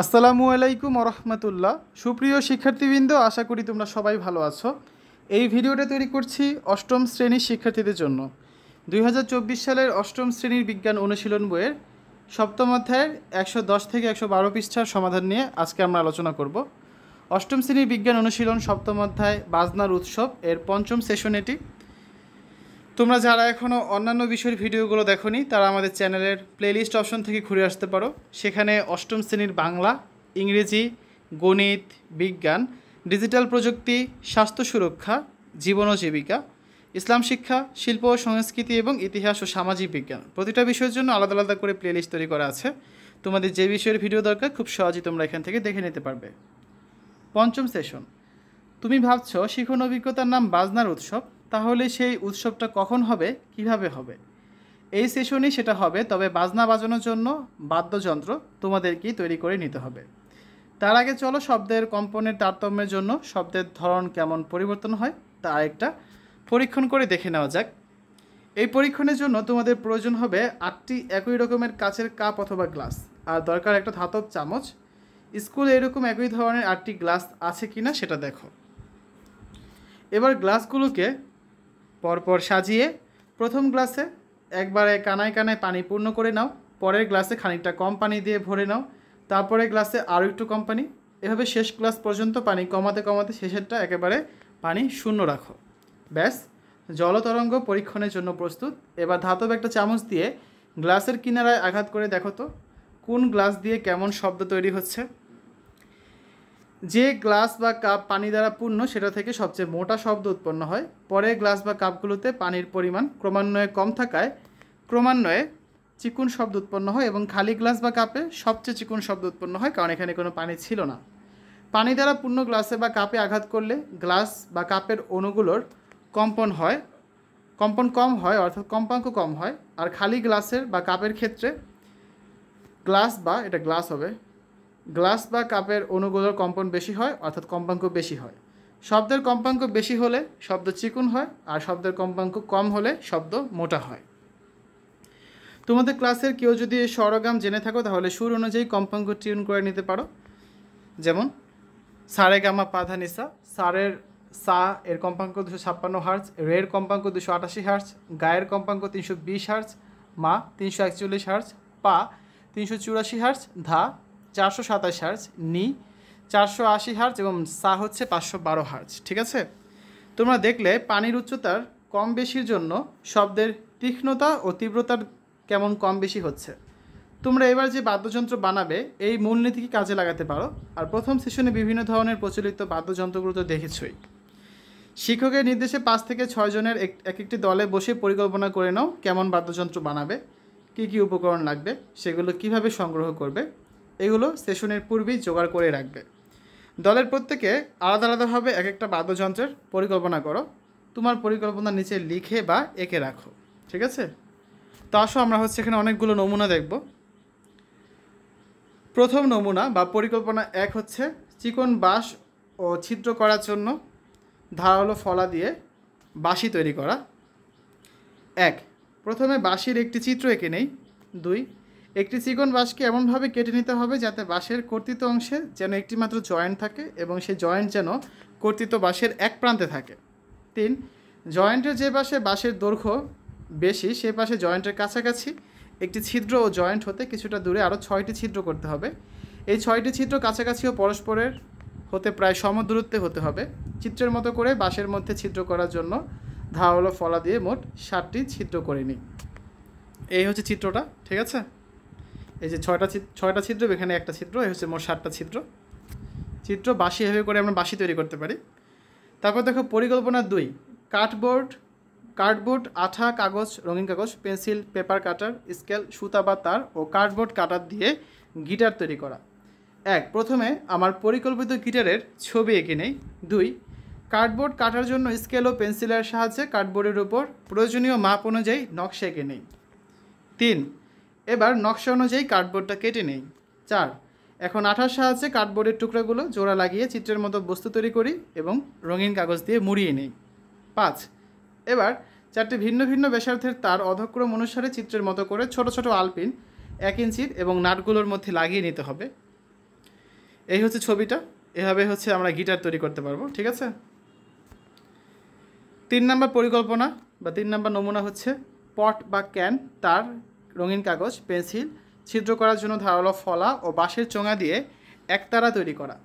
আসসালামু আলাইকুম রহমতুল্লাহ সুপ্রিয় শিক্ষার্থীবৃন্দ আশা করি তোমরা সবাই ভালো আছো এই ভিডিওটা তৈরি করছি অষ্টম শ্রেণীর শিক্ষার্থীদের জন্য দুই সালের অষ্টম শ্রেণীর বিজ্ঞান অনুশীলন বইয়ের সপ্তম অধ্যায়ের একশো থেকে একশো বারো পৃষ্ঠার সমাধান নিয়ে আজকে আমরা আলোচনা করব অষ্টম শ্রেণীর বিজ্ঞান অনুশীলন সপ্তম অধ্যায় বাজনার উৎসব এর পঞ্চম সেশন এটি তোমরা যারা এখনও অন্যান্য বিষয়ের ভিডিওগুলো দেখনি তারা আমাদের চ্যানেলের প্লেলিস্ট অপশন থেকে ঘুরে আসতে পারো সেখানে অষ্টম শ্রেণীর বাংলা ইংরেজি গণিত বিজ্ঞান ডিজিটাল প্রযুক্তি স্বাস্থ্য সুরক্ষা জীবন ও জীবিকা ইসলাম শিক্ষা শিল্প ও সংস্কৃতি এবং ইতিহাস ও সামাজিক বিজ্ঞান প্রতিটা বিষয়ের জন্য আলাদা আলাদা করে প্লেলিস্ট তৈরি করা আছে তোমাদের যে বিষয়ের ভিডিও দরকার খুব সহজেই তোমরা এখান থেকে দেখে নিতে পারবে পঞ্চম সেশন তুমি ভাবছ শিখন অভিজ্ঞতার নাম বাজনার উৎসব তাহলে সেই উৎসবটা কখন হবে কিভাবে হবে এই সেশনই সেটা হবে তবে বাজনা বাজানোর জন্য বাদ্যযন্ত্র তোমাদেরকেই তৈরি করে নিতে হবে তার আগে চলো শব্দের কম্পনের তারতম্যের জন্য শব্দের ধরন কেমন পরিবর্তন হয় তা আরেকটা পরীক্ষণ করে দেখে নেওয়া যাক এই পরীক্ষণের জন্য তোমাদের প্রয়োজন হবে আটটি একই রকমের কাচের কাপ অথবা গ্লাস আর দরকার একটা ধাতব চামচ স্কুলে এরকম একই ধরনের আটটি গ্লাস আছে কি না সেটা দেখো এবার গ্লাসগুলোকে পরপর সাজিয়ে প্রথম গ্লাসে একবারে কানায় কানায় পানি পূর্ণ করে নাও পরের গ্লাসে খানিকটা কম পানি দিয়ে ভরে নাও তারপরে গ্লাসে আরও একটু কম পানি এভাবে শেষ গ্লাস পর্যন্ত পানি কমাতে কমাতে শেষেরটা একেবারে পানি শূন্য রাখো ব্যাস জলতরঙ্গ পরীক্ষণের জন্য প্রস্তুত এবার ধাতব একটা চামচ দিয়ে গ্লাসের কিনারায় আঘাত করে দেখো তো কোন গ্লাস দিয়ে কেমন শব্দ তৈরি হচ্ছে যে গ্লাস বা কাপ পানি দ্বারা পূর্ণ সেটা থেকে সবচেয়ে মোটা শব্দ উৎপন্ন হয় পরে গ্লাস বা কাপগুলোতে পানির পরিমাণ ক্রমান্বয়ে কম থাকায় ক্রমান্বয়ে চিকুন শব্দ উৎপন্ন হয় এবং খালি গ্লাস বা কাপে সবচেয়ে চিকুন শব্দ উৎপন্ন হয় কারণ এখানে কোনো পানি ছিল না পানি দ্বারা পূর্ণ গ্লাসে বা কাপে আঘাত করলে গ্লাস বা কাপের অণুগুলোর কম্পন হয় কম্পন কম হয় অর্থাৎ কম্পাঙ্ক কম হয় আর খালি গ্লাসের বা কাপের ক্ষেত্রে গ্লাস বা এটা গ্লাস হবে গ্লাস বা কাপের অণুগুলোর কম্পন বেশি হয় অর্থাৎ কম্পাঙ্ক বেশি হয় শব্দের কম্পাঙ্ক বেশি হলে শব্দ চিকুন হয় আর শব্দের কম্পাঙ্ক কম হলে শব্দ মোটা হয় তোমাদের ক্লাসের কেউ যদি স্বরগাম জেনে থাকো তাহলে সুর অনুযায়ী কম্পাঙ্ক টিউন করে নিতে পারো যেমন সারে গামা পাধা নিসা সারের সা এর কম্পাঙ্ক দুশো ছাপ্পান্ন হার্চ রের কম্পাঙ্ক দুশো আটাশি হার্চ গায়ের কম্পাঙ্ক তিনশো বিশ হার্চ মা তিনশো একচল্লিশ হার্চ পা তিনশো চুরাশি হার্চ ধা চারশো সাতাশ হার্জ নি চারশো আশি হার্জ এবং সা হচ্ছে পাঁচশো বারো হার্জ ঠিক আছে তোমরা দেখলে পানির উচ্চতার কম বেশির জন্য শব্দের তীক্ষ্ণতা ও তীব্রতার কেমন কম বেশি হচ্ছে তোমরা এবার যে বাদ্যযন্ত্র বানাবে এই মূলনীতিকে কাজে লাগাতে পারো আর প্রথম সেশনে বিভিন্ন ধরনের প্রচলিত বাদ্যযন্ত্রগুলো তো দেখেছই শিক্ষকের নির্দেশে পাঁচ থেকে ছয়জনের এক একটি দলে বসে পরিকল্পনা করে নাও কেমন বাদ্যযন্ত্র বানাবে কী কী উপকরণ লাগবে সেগুলো কিভাবে সংগ্রহ করবে এগুলো সেশনের পূর্বেই জোগাড় করে রাখবে দলের প্রত্যেকে আলাদা আলাদাভাবে এক একটা বাদ্যযন্ত্রের পরিকল্পনা করো তোমার পরিকল্পনা নিচে লিখে বা এঁকে রাখো ঠিক আছে তো আসো আমরা হচ্ছে এখানে অনেকগুলো নমুনা দেখব প্রথম নমুনা বা পরিকল্পনা এক হচ্ছে চিকন বাঁশ ও ছিদ্র করার জন্য ধারালো ফলা দিয়ে বাঁশি তৈরি করা এক প্রথমে বাঁশির একটি চিত্র এঁকে নেই দুই একটি চিকন বাঁশকে এমনভাবে কেটে নিতে হবে যাতে বাঁশের কর্তৃত অংশে যেন একটি মাত্র জয়েন্ট থাকে এবং সেই জয়েন্ট যেন কর্তৃত বাঁশের এক প্রান্তে থাকে তিন জয়েন্টের যে পাশে বাঁশের দৈর্ঘ্য বেশি সে পাশে জয়েন্টের কাছাকাছি একটি ছিদ্র ও জয়েন্ট হতে কিছুটা দূরে আরও ছয়টি ছিদ্র করতে হবে এই ছয়টি ছিদ্র কাছাকাছি ও পরস্পরের হতে প্রায় সমদূরত্বে হতে হবে চিত্রের মতো করে বাঁশের মধ্যে ছিদ্র করার জন্য ধাওয়ালো ফলা দিয়ে মোট ষাটটি ছিদ্র করে নিই এই হচ্ছে চিত্রটা ঠিক আছে এই যে ছয়টা ছয়টা ছিদ্র এখানে একটা ছিদ্র এই হচ্ছে মোট সাতটা ছিদ্র চিত্র বাসি এভাবে করে আমরা বাসি তৈরি করতে পারি তারপর দেখো পরিকল্পনা দুই কার্ডবোর্ড কার্ডবোর্ড আঠা কাগজ রঙিন কাগজ পেন্সিল পেপার কাটার স্কেল সুতা বা তার ও কার্ডবোর্ড কাটার দিয়ে গিটার তৈরি করা এক প্রথমে আমার পরিকল্পিত গিটারের ছবি এঁকে নেই দুই কার্ডবোর্ড কাটার জন্য স্কেল ও পেন্সিলের সাহায্যে কার্ডবোর্ডের উপর প্রয়োজনীয় মাপ অনুযায়ী নকশা এঁকে নেই তিন এবার নকশা অনুযায়ী কার্ডবোর্ডটা কেটে নেই চার এখন আঠার সাহায্যে কার্ডবোর্ডের টুকরাগুলো জোড়া লাগিয়ে চিত্রের মতো বস্তু তৈরি করি এবং রঙিন কাগজ দিয়ে মুড়িয়ে নেই পাঁচ এবার চারটি ভিন্ন ভিন্ন ব্যাসার্ধের তার অধক্রম অনুসারে চিত্রের মতো করে ছোট ছোট আলপিন এক ইঞ্চির এবং নাটগুলোর মধ্যে লাগিয়ে নিতে হবে এই হচ্ছে ছবিটা এভাবে হচ্ছে আমরা গিটার তৈরি করতে পারবো ঠিক আছে তিন নাম্বার পরিকল্পনা বা তিন নাম্বার নমুনা হচ্ছে পট বা ক্যান তার রঙিন কাগজ পেন্সিল ছিদ্র করার জন্য ধারালো ফলা ও বাঁশের চোঙা দিয়ে একতারা তৈরি করা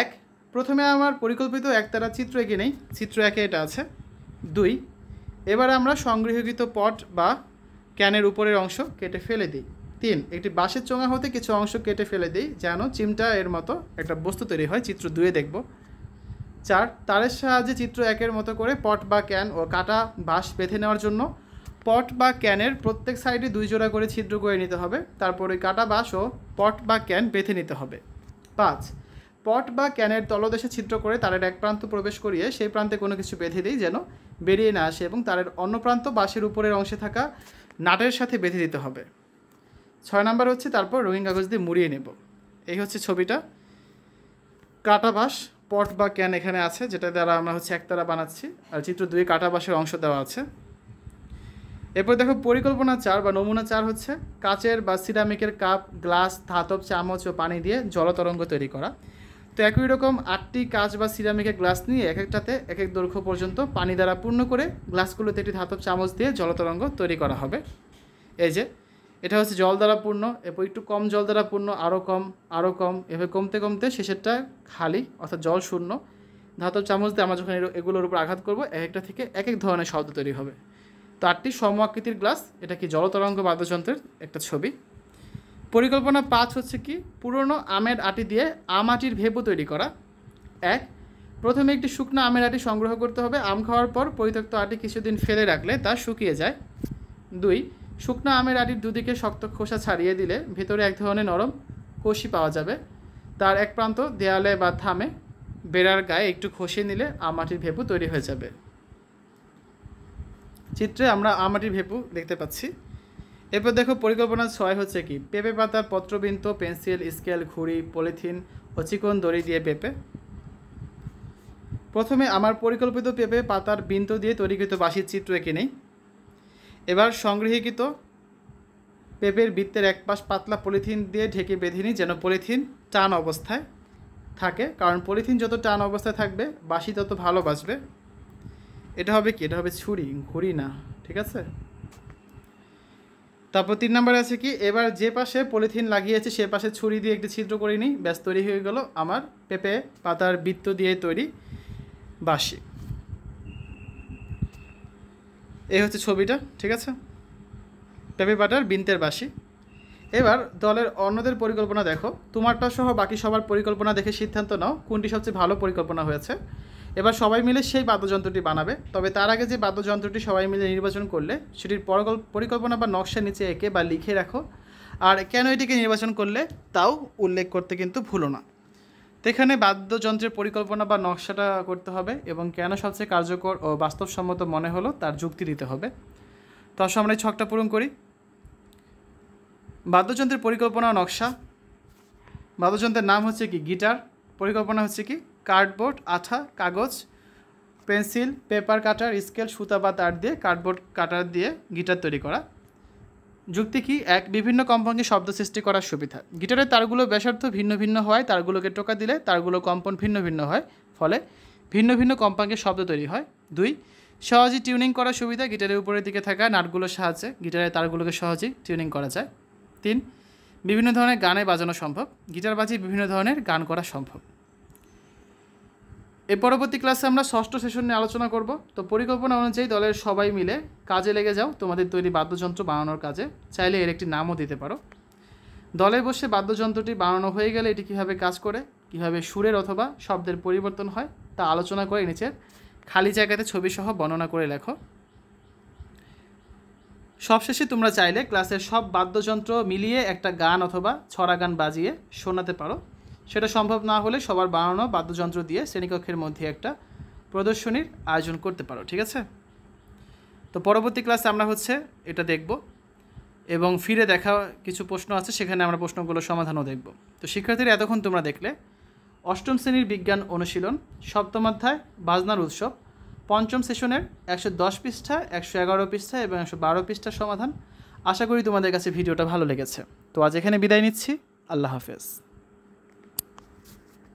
এক প্রথমে আমার পরিকল্পিত একতারা চিত্র এঁকে নেই চিত্র একে এটা আছে দুই এবার আমরা সংগৃহীত পট বা ক্যানের উপরের অংশ কেটে ফেলে দিই তিন একটি বাঁশের চোঙা হতে কিছু অংশ কেটে ফেলে দিই যেন চিমটা এর মতো একটা বস্তু তৈরি হয় চিত্র দুয়ে দেখব চার তারের সাহায্যে চিত্র একের মতো করে পট বা ক্যান ও কাটা বাঁশ বেঁধে নেওয়ার জন্য পট বা ক্যানের প্রত্যেক সাইডে দুই জোড়া করে ছিদ্র করে নিতে হবে তারপর ওই কাটা বাঁশও পট বা ক্যান বেঁধে নিতে হবে পাঁচ পট বা ক্যানের তলদেশে ছিদ্র করে তারের এক প্রান্ত প্রবেশ করিয়ে সেই প্রান্তে কোনো কিছু বেঁধে দিই যেন বেরিয়ে না আসে এবং তারের অন্য প্রান্ত বাঁশের উপরের অংশে থাকা নাটের সাথে বেঁধে দিতে হবে ছয় নাম্বার হচ্ছে তারপর রঙিন কাগজ দিয়ে মুড়িয়ে নেব এই হচ্ছে ছবিটা কাটা বাঁশ পট বা ক্যান এখানে আছে যেটা দ্বারা আমরা হচ্ছে একতারা বানাচ্ছি আর চিত্র দুই কাটা বাঁশের অংশ দেওয়া আছে এরপর দেখো পরিকল্পনা চার বা নমুনা চার হচ্ছে কাচের বা সিরামিকের কাপ গ্লাস ধাতব চামচ ও পানি দিয়ে জলতরঙ্গ তৈরি করা তো একই রকম আটটি কাঁচ বা সিরামিকের গ্লাস নিয়ে এক একটাতে এক এক দৈর্ঘ্য পর্যন্ত পানি দ্বারা পূর্ণ করে গ্লাসগুলোতে একটি ধাতব চামচ দিয়ে জলতরঙ্গ তৈরি করা হবে এই যে এটা হচ্ছে জল দ্বারা পূর্ণ এরপর একটু কম জল দ্বারা পূর্ণ আরও কম আরও কম এভাবে কমতে কমতে শেষেরটা খালি অর্থাৎ জল শূন্য ধাতব চামচ দিয়ে আমরা যখন এগুলোর উপর আঘাত করবো এক একটা থেকে এক এক ধরনের শব্দ তৈরি হবে চারটি সম আকৃতির গ্লাস এটা কি জলতরঙ্গ বাদ্যযন্ত্রের একটা ছবি পরিকল্পনা পাঁচ হচ্ছে কি পুরনো আমের আটি দিয়ে আম আটির ভেবো তৈরি করা এক প্রথমে একটি শুকনো আমের আটি সংগ্রহ করতে হবে আম খাওয়ার পর পরিত্যক্ত আটি কিছুদিন ফেলে রাখলে তা শুকিয়ে যায় দুই শুকনো আমের আটির দুদিকে শক্ত খোসা ছাড়িয়ে দিলে ভেতরে এক ধরনের নরম কষি পাওয়া যাবে তার এক প্রান্ত দেয়ালে বা থামে বেড়ার গায়ে একটু খসিয়ে নিলে আম আটির ভেপু তৈরি হয়ে যাবে চিত্রে আমরা আমাটি ভেপু দেখতে পাচ্ছি এরপর দেখো পরিকল্পনা ছয় হচ্ছে কি পেঁপে পাতার পত্রবিন্ত পেন্সিল স্কেল ঘুড়ি পলিথিন ও চিকন দড়ি দিয়ে পেঁপে প্রথমে আমার পরিকল্পিত পেঁপে পাতার বৃন্ত দিয়ে তৈরিকৃত বাসির চিত্র এঁকে নেই এবার সংগৃহীকৃত পেঁপের বৃত্তের এক পাশ পাতলা পলিথিন দিয়ে ঢেকে বেঁধে নিই যেন পলিথিন টান অবস্থায় থাকে কারণ পলিথিন যত টান অবস্থায় থাকবে বাসি তত ভালো বাঁচবে এটা হবে কি এটা হবে ছুরি ঘুরি না ঠিক আছে তারপর তিন নাম্বার আছে কি এবার যে পাশে পলিথিন লাগিয়েছে সে পাশে ছুরি দিয়ে একটি ছিদ্র করে নিই ব্যাস তৈরি হয়ে গেল আমার পেঁপে পাতার বৃত্ত দিয়ে তৈরি বাসি এই হচ্ছে ছবিটা ঠিক আছে পেঁপে পাতার বিন্তের বাসি এবার দলের অন্যদের পরিকল্পনা দেখো তোমারটা সহ বাকি সবার পরিকল্পনা দেখে সিদ্ধান্ত নাও কোনটি সবচেয়ে ভালো পরিকল্পনা হয়েছে এবার সবাই মিলে সেই বাদ্যযন্ত্রটি বানাবে তবে তার আগে যে বাদ্যযন্ত্রটি সবাই মিলে নির্বাচন করলে সেটির পরিকল্পনা বা নকশা নিচে এঁকে বা লিখে রাখো আর কেন এটিকে নির্বাচন করলে তাও উল্লেখ করতে কিন্তু ভুলো না এখানে বাদ্যযন্ত্রের পরিকল্পনা বা নকশাটা করতে হবে এবং কেন সবচেয়ে কার্যকর ও বাস্তবসম্মত মনে হলো তার যুক্তি দিতে হবে তো আসলে আমরা এই ছকটা পূরণ করি বাদ্যযন্ত্রের পরিকল্পনা নকশা বাদ্যযন্ত্রের নাম হচ্ছে কি গিটার পরিকল্পনা হচ্ছে কি কার্ডবোর্ড আঠা কাগজ পেন্সিল পেপার কাটার স্কেল সুতা বা তার দিয়ে কার্ডবোর্ড কাটার দিয়ে গিটার তৈরি করা যুক্তি কি এক বিভিন্ন কম্পনকে শব্দ সৃষ্টি করার সুবিধা গিটারের তারগুলো ব্যাসার্থ ভিন্ন ভিন্ন হয় তারগুলোকে টোকা দিলে তারগুলো কম্পন ভিন্ন ভিন্ন হয় ফলে ভিন্ন ভিন্ন কম্পাঙ্কে শব্দ তৈরি হয় দুই সহজেই টিউনিং করার সুবিধা গিটারের উপরের দিকে থাকা নাটগুলোর সাহায্যে গিটারের তারগুলোকে সহজেই টিউনিং করা যায় তিন বিভিন্ন ধরনের গানে বাজানো সম্ভব গিটার বাজিয়ে বিভিন্ন ধরনের গান করা সম্ভব এ পরবর্তী ক্লাসে আমরা ষষ্ঠ সেশন নিয়ে আলোচনা করব তো পরিকল্পনা অনুযায়ী দলের সবাই মিলে কাজে লেগে যাও তোমাদের তৈরি বাদ্যযন্ত্র বানানোর কাজে চাইলে এর একটি নামও দিতে পারো দলে বসে বাদ্যযন্ত্রটি বানানো হয়ে গেলে এটি কিভাবে কাজ করে কিভাবে সুরের অথবা শব্দের পরিবর্তন হয় তা আলোচনা করে নিচের খালি জায়গাতে ছবিসহ বর্ণনা করে লেখো সবশেষে তোমরা চাইলে ক্লাসের সব বাদ্যযন্ত্র মিলিয়ে একটা গান অথবা ছড়া গান বাজিয়ে শোনাতে পারো সেটা সম্ভব না হলে সবার বানানো বাদ্যযন্ত্র দিয়ে শ্রেণীকক্ষের মধ্যে একটা প্রদর্শনীর আয়োজন করতে পারো ঠিক আছে তো পরবর্তী ক্লাসে আমরা হচ্ছে এটা দেখব এবং ফিরে দেখা কিছু প্রশ্ন আছে সেখানে আমরা প্রশ্নগুলো সমাধানও দেখব তো শিক্ষার্থীরা এতক্ষণ তোমরা দেখলে অষ্টম শ্রেণীর বিজ্ঞান অনুশীলন সপ্তম অধ্যায় বাজনার উৎসব পঞ্চম সেশনের একশো দশ পৃষ্ঠা একশো এগারো পৃষ্ঠা এবং একশো বারো পৃষ্ঠার সমাধান আশা করি তোমাদের কাছে ভিডিওটা ভালো লেগেছে তো আজ এখানে বিদায় নিচ্ছি আল্লাহ হাফেজ